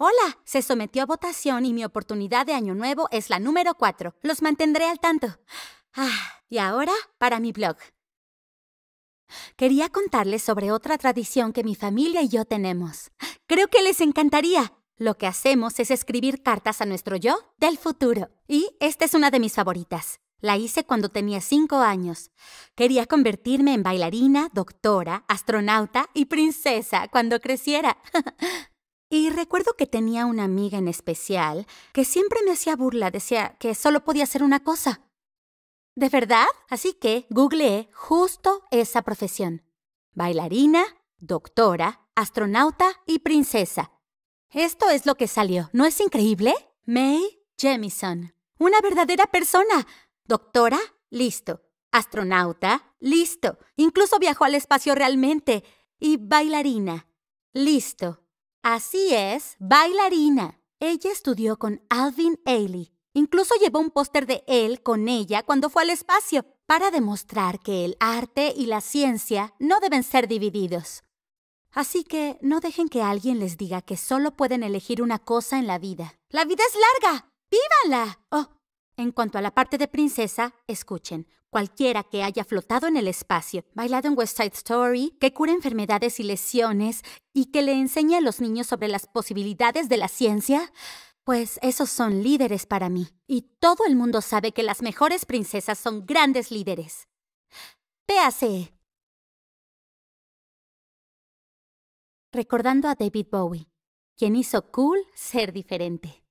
Hola, se sometió a votación y mi oportunidad de año nuevo es la número 4. Los mantendré al tanto. Ah, y ahora para mi blog. Quería contarles sobre otra tradición que mi familia y yo tenemos. Creo que les encantaría. Lo que hacemos es escribir cartas a nuestro yo del futuro. Y esta es una de mis favoritas. La hice cuando tenía cinco años. Quería convertirme en bailarina, doctora, astronauta y princesa cuando creciera. recuerdo que tenía una amiga en especial que siempre me hacía burla, decía que solo podía hacer una cosa. ¿De verdad? Así que googleé justo esa profesión. Bailarina, doctora, astronauta y princesa. Esto es lo que salió, ¿no es increíble? May Jemison. Una verdadera persona. Doctora, listo. Astronauta, listo. Incluso viajó al espacio realmente. Y bailarina, listo. Así es, bailarina. Ella estudió con Alvin Ailey. Incluso llevó un póster de él con ella cuando fue al espacio, para demostrar que el arte y la ciencia no deben ser divididos. Así que no dejen que alguien les diga que solo pueden elegir una cosa en la vida. ¡La vida es larga! ¡Vívala! Oh, en cuanto a la parte de princesa, escuchen. Cualquiera que haya flotado en el espacio, bailado en West Side Story, que cure enfermedades y lesiones y que le enseñe a los niños sobre las posibilidades de la ciencia, pues esos son líderes para mí. Y todo el mundo sabe que las mejores princesas son grandes líderes. Péase. Recordando a David Bowie, quien hizo cool ser diferente.